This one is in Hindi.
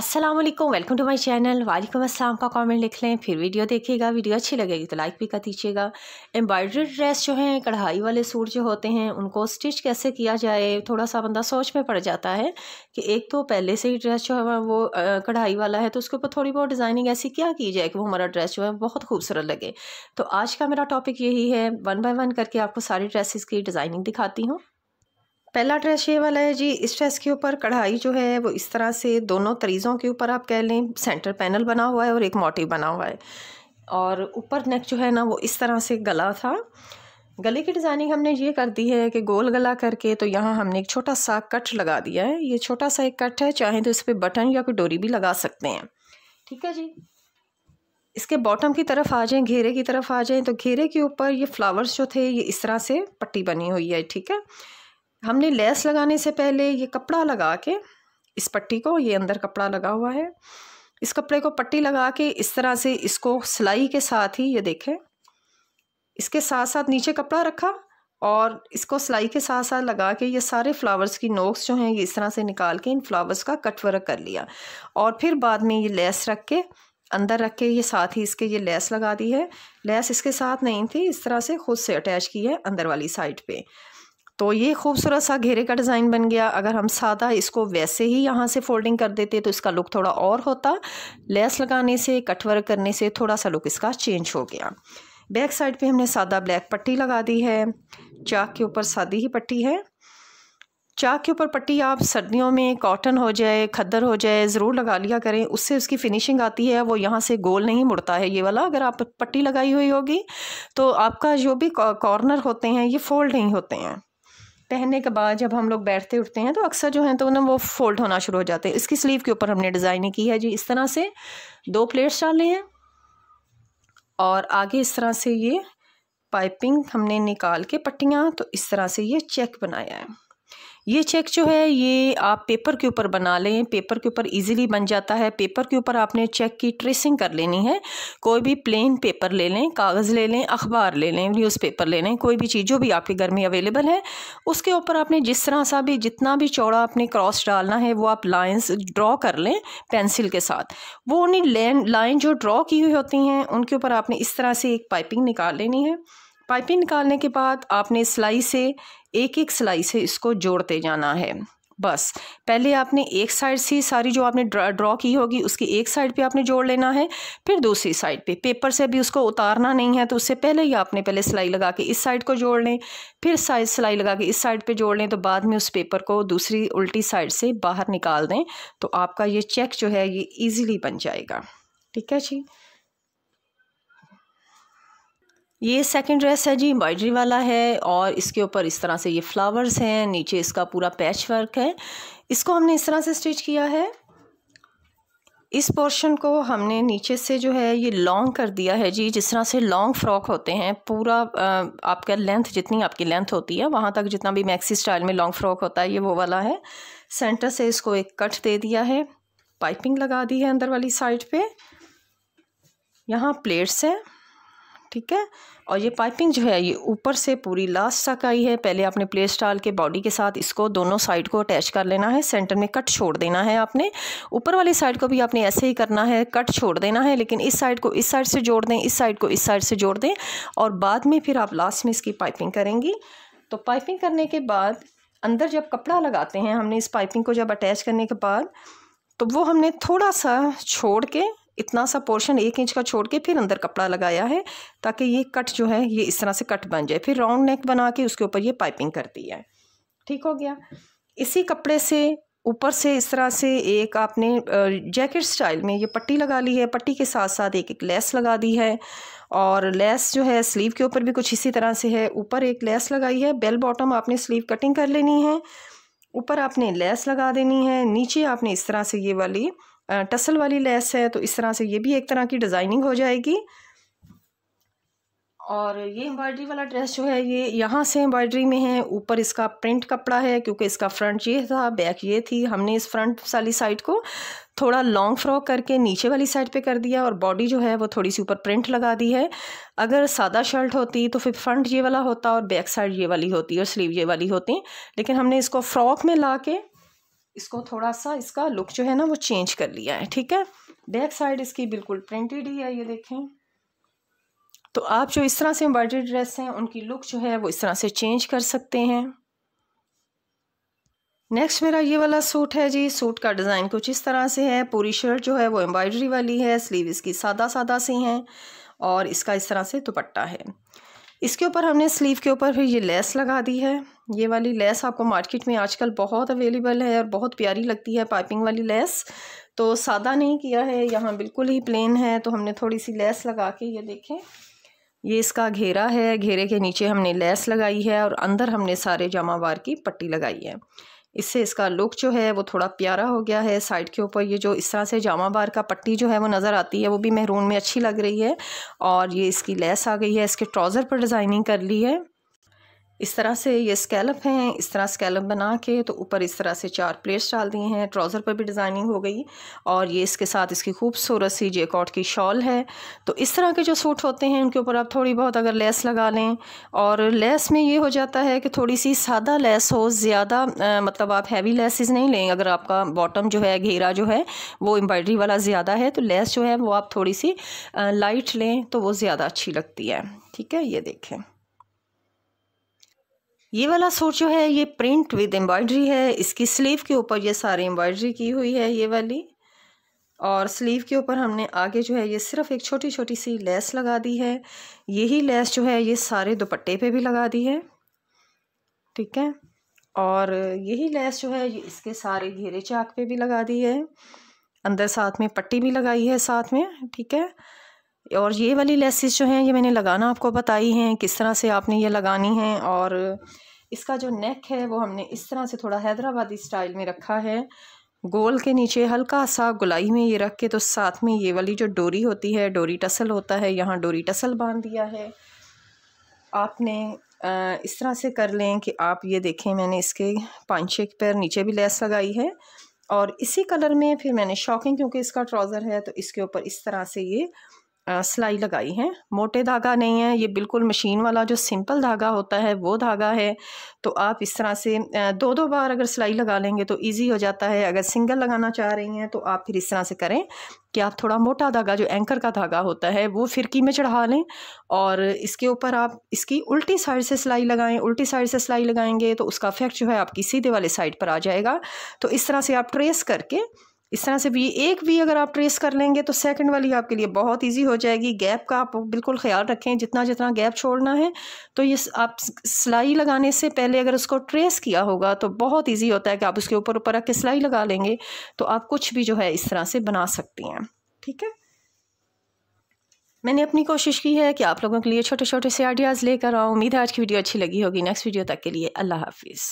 अस्सलाम वालेकुम वेलकम टू माय चैनल वालेकुम अस्सलाम का कमेंट लिख लें फिर वीडियो देखिएगा वीडियो अच्छी लगेगी तो लाइक भी कर दीजिएगा एम्ब्रॉयडरी ड्रेस जो हैं कढ़ाई वाले सूट जो होते हैं उनको स्टिच कैसे किया जाए थोड़ा सा बंदा सोच में पड़ जाता है कि एक तो पहले से ही ड्रेस जो है वो कढ़ाई वाला है तो उसके ऊपर थोड़ी बहुत डिज़ाइनिंग ऐसी क्या की जाए कि वो हमारा ड्रेस जो है बहुत खूबसूरत लगे तो आज का मेरा टॉपिक यही है वन बाय वन करके आपको सारी ड्रेसेस की डिज़ाइनिंग दिखाती हूँ पहला ड्रेस ये वाला है जी इस ड्रेस के ऊपर कढ़ाई जो है वो इस तरह से दोनों तरीज़ों के ऊपर आप कह लें सेंटर पैनल बना हुआ है और एक मोटिव बना हुआ है और ऊपर नेक जो है ना वो इस तरह से गला था गले की डिज़ाइनिंग हमने ये कर दी है कि गोल गला करके तो यहाँ हमने एक छोटा सा कट लगा दिया है ये छोटा सा एक कट है चाहे तो इस पर बटन या कोई डोरी भी लगा सकते हैं ठीक है जी इसके बॉटम की तरफ आ जाएं घेरे की तरफ आ जाएं तो घेरे के ऊपर ये फ्लावर्स जो थे ये इस तरह से पट्टी बनी हुई है ठीक है हमने लेस लगाने से पहले ये कपड़ा लगा के इस पट्टी को ये अंदर कपड़ा लगा हुआ है इस कपड़े को पट्टी लगा के इस तरह से इसको सिलाई के साथ ही ये देखें इसके साथ साथ नीचे कपड़ा रखा और इसको सिलाई के साथ साथ लगा के ये सारे फ्लावर्स की नोक्स जो हैं ये इस तरह से निकाल के इन फ्लावर्स का कटवर्क कर लिया और फिर बाद में ये लेस रख के अंदर रख के ये साथ ही इसके ये लेस लगा दी है लेस इसके साथ नहीं थी इस तरह से खुद से अटैच की है अंदर वाली साइड पे तो ये खूबसूरत सा घेरे का डिज़ाइन बन गया अगर हम सादा इसको वैसे ही यहाँ से फोल्डिंग कर देते तो इसका लुक थोड़ा और होता लेस लगाने से कटवर्क करने से थोड़ा सा लुक इसका चेंज हो गया बैक साइड पे हमने सादा ब्लैक पट्टी लगा दी है चाक के ऊपर सादी ही पट्टी है चाक के ऊपर पट्टी आप सर्दियों में कॉटन हो जाए खद्दर हो जाए ज़रूर लगा लिया करें उससे उसकी फिनिशिंग आती है वो यहाँ से गोल नहीं मुड़ता है ये वाला अगर आप पट्टी लगाई हुई होगी तो आपका जो भी कॉर्नर होते हैं ये फोल्ड नहीं होते हैं पहनने के बाद जब हम लोग बैठते उठते हैं तो अक्सर जो है तो ना वो फोल्ड होना शुरू हो जाते हैं इसकी स्लीव के ऊपर हमने डिज़ाइनिंग की है जी इस तरह से दो प्लेट्स डाले हैं और आगे इस तरह से ये पाइपिंग हमने निकाल के पट्टियाँ तो इस तरह से ये चेक बनाया है ये चेक जो है ये आप पेपर के ऊपर बना लें पेपर के ऊपर इजीली बन जाता है पेपर के ऊपर आपने चेक की ट्रेसिंग कर लेनी है कोई भी प्लेन पेपर ले लें कागज़ ले लें अखबार ले लें न्यूज़पेपर ले लें कोई भी चीज़ जो भी आपके घर में अवेलेबल है उसके ऊपर आपने जिस तरह सा भी जितना भी चौड़ा आपने क्रॉस डालना है वो आप लाइन्स ड्रॉ कर लें पेंसिल के साथ वो उन्हीं लाइन लाइन जो ड्रॉ की हुई होती हैं उनके ऊपर आपने इस तरह से एक पाइपिंग निकाल लेनी है पाइपिंग निकालने के बाद आपने सिलाई से एक एक सिलाई से इसको जोड़ते जाना है बस पहले आपने एक साइड से सारी जो आपने ड्रॉ की होगी उसकी एक साइड पे आपने जोड़ लेना है फिर दूसरी साइड पे पेपर से भी उसको उतारना नहीं है तो उससे पहले ही आपने पहले सिलाई लगा के इस साइड को जोड़ लें फिर साइड सिलाई लगा के इस साइड पे जोड़ लें तो बाद में उस पेपर को दूसरी उल्टी साइड से बाहर निकाल दें तो आपका ये चेक जो है ये ईजिली बन जाएगा ठीक है जी ये सेकंड ड्रेस है जी एम्ब्रॉयडरी वाला है और इसके ऊपर इस तरह से ये फ्लावर्स हैं नीचे इसका पूरा पैच वर्क है इसको हमने इस तरह से स्टिच किया है इस पोर्शन को हमने नीचे से जो है ये लॉन्ग कर दिया है जी जिस तरह से लॉन्ग फ्रॉक होते हैं पूरा आपका लेंथ जितनी आपकी लेंथ होती है वहाँ तक जितना भी मैक्सी स्टाइल में लॉन्ग फ्रॉक होता है ये वो वाला है सेंटर से इसको एक कट दे दिया है पाइपिंग लगा दी है अंदर वाली साइड पे यहाँ प्लेट्स हैं ठीक है और ये पाइपिंग जो है ये ऊपर से पूरी लास्ट तक आई है पहले आपने प्लेस डाल के बॉडी के साथ इसको दोनों साइड को अटैच कर लेना है सेंटर में कट छोड़ देना है आपने ऊपर वाली साइड को भी आपने ऐसे ही करना है कट छोड़ देना है लेकिन इस साइड को इस साइड से जोड़ दें इस साइड को इस साइड से जोड़ दें और बाद में फिर आप लास्ट में इसकी पाइपिंग करेंगी तो पाइपिंग करने के बाद अंदर जब कपड़ा लगाते हैं हमने इस पाइपिंग को जब अटैच करने के बाद तो वो हमने थोड़ा सा छोड़ के इतना सा पोर्शन एक इंच का छोड़ के फिर अंदर कपड़ा लगाया है ताकि ये कट जो है ये इस तरह से कट बन जाए फिर राउंड नेक बना के उसके ऊपर ये पाइपिंग कर दी है ठीक हो गया इसी कपड़े से ऊपर से इस तरह से एक आपने जैकेट स्टाइल में ये पट्टी लगा ली है पट्टी के साथ साथ एक एक लेस लगा दी है और लेस जो है स्लीव के ऊपर भी कुछ इसी तरह से है ऊपर एक लेस लगाई है बेल बॉटम आपने स्लीव कटिंग कर लेनी है ऊपर आपने लेस लगा देनी है नीचे आपने इस तरह से ये वाली टसल वाली लेस है तो इस तरह से ये भी एक तरह की डिज़ाइनिंग हो जाएगी और ये एम्ब्रॉयडरी वाला ड्रेस जो है ये यहाँ से एम्ब्रॉयडरी में है ऊपर इसका प्रिंट कपड़ा है क्योंकि इसका फ्रंट ये था बैक ये थी हमने इस फ्रंट वाली साइड को थोड़ा लॉन्ग फ्रॉक करके नीचे वाली साइड पे कर दिया और बॉडी जो है वो थोड़ी सी ऊपर प्रिंट लगा दी है अगर सादा शर्ट होती तो फिर फ्रंट ये वाला होता और बैक साइड ये वाली होती और स्लीव ये वाली होती लेकिन हमने इसको फ्रॉक में ला के इसको थोड़ा सा इसका लुक जो है ना वो चेंज कर लिया है ठीक है बैक साइड इसकी बिल्कुल प्रिंटेड ही है ये देखें तो आप जो इस तरह से एम्ब्रॉयडरी ड्रेस हैं उनकी लुक जो है वो इस तरह से चेंज कर सकते हैं नेक्स्ट मेरा ये वाला सूट है जी सूट का डिज़ाइन कुछ इस तरह से है पूरी शर्ट जो है वो एम्ब्रॉयडरी वाली है स्लीव इसकी सादा सादा सी हैं और इसका इस तरह से दुपट्टा है इसके ऊपर हमने स्लीव के ऊपर फिर ये लेस लगा दी है ये वाली लेस आपको मार्केट में आजकल बहुत अवेलेबल है और बहुत प्यारी लगती है पाइपिंग वाली लेस तो सादा नहीं किया है यहाँ बिल्कुल ही प्लेन है तो हमने थोड़ी सी लेस लगा के ये देखें ये इसका घेरा है घेरे के नीचे हमने लेस लगाई है और अंदर हमने सारे जामावार की पट्टी लगाई है इससे इसका लुक जो है वो थोड़ा प्यारा हो गया है साइड के ऊपर ये जो इस तरह से जामा बार का पट्टी जो है वो नज़र आती है वो भी महरून में अच्छी लग रही है और ये इसकी लेस आ गई है इसके ट्राउज़र पर डिज़ाइनिंग कर ली है इस तरह से ये स्कैलप हैं इस तरह स्कैलप बना के तो ऊपर इस तरह से चार प्लेट्स डाल दिए हैं ट्राउज़र पर भी डिज़ाइनिंग हो गई और ये इसके साथ इसकी खूबसूरत सी जेकॉट की शॉल है तो इस तरह के जो सूट होते हैं उनके ऊपर आप थोड़ी बहुत अगर लेस लगा लें और लेस में ये हो जाता है कि थोड़ी सी सादा लेस हो ज़्यादा मतलब आप हैवी लेसेज नहीं लें अगर आपका बॉटम जो है घेरा जो है वो एम्ब्रॉयडरी वाला ज़्यादा है तो लेस जो है वो आप थोड़ी सी लाइट लें तो वो ज़्यादा अच्छी लगती है ठीक है ये देखें ये वाला सूट जो है ये प्रिंट विद एम्ब्रॉयडरी है इसकी स्लीव के ऊपर ये सारी एम्ब्रॉयडरी की हुई है ये वाली और स्लीव के ऊपर हमने आगे जो है ये सिर्फ एक छोटी छोटी सी लेस लगा दी है यही लेस जो है ये सारे दुपट्टे पे भी लगा दी है ठीक है और यही लेस जो है ये इसके सारे घेरे चाक पे भी लगा दी है अंदर साथ में पट्टी भी लगाई है साथ में ठीक है और ये वाली लेसिस जो हैं ये मैंने लगाना आपको बताई हैं किस तरह से आपने ये लगानी है और इसका जो नेक है वो हमने इस तरह से थोड़ा हैदराबादी स्टाइल में रखा है गोल के नीचे हल्का सा गुलाई में ये रख के तो साथ में ये वाली जो डोरी होती है डोरी टसल होता है यहाँ डोरी टसल बांध दिया है आपने इस तरह से कर लें कि आप ये देखें मैंने इसके पाँच छः पैर नीचे भी लेस लगाई है और इसी कलर में फिर मैंने शॉकिंग क्योंकि इसका ट्राउज़र है तो इसके ऊपर इस तरह से ये सिलाई लगाई है मोटे धागा नहीं है ये बिल्कुल मशीन वाला जो सिंपल धागा होता है वो धागा है तो आप इस तरह से दो दो बार अगर सिलाई लगा लेंगे तो इजी हो जाता है अगर सिंगल लगाना चाह रही हैं तो आप फिर इस तरह से करें कि आप थोड़ा मोटा धागा जो एंकर का धागा होता है वो फिरकी में चढ़ा लें और इसके ऊपर आप इसकी उल्टी साइड से सिलाई लगाएं उल्टी साइड से सिलाई लगाएंगे तो उसका इफेक्ट जो है आपकी सीधे वाले साइड पर आ जाएगा तो इस तरह से आप ट्रेस करके इस तरह से भी एक भी अगर आप ट्रेस कर लेंगे तो सेकंड वाली आपके लिए बहुत इजी हो जाएगी गैप का आप बिल्कुल ख्याल रखें जितना जितना गैप छोड़ना है तो ये आप सिलाई लगाने से पहले अगर उसको ट्रेस किया होगा तो बहुत इजी होता है कि आप उसके ऊपर ऊपर रख के सिलाई लगा लेंगे तो आप कुछ भी जो है इस तरह से बना सकती हैं ठीक है मैंने अपनी कोशिश की है कि आप लोगों के लिए छोटे छोटे से आइडियाज़ लेकर आऊँ उम्मीद है आज की वीडियो अच्छी लगी होगी नेक्स्ट वीडियो तक के लिए अल्लाह हाफिज़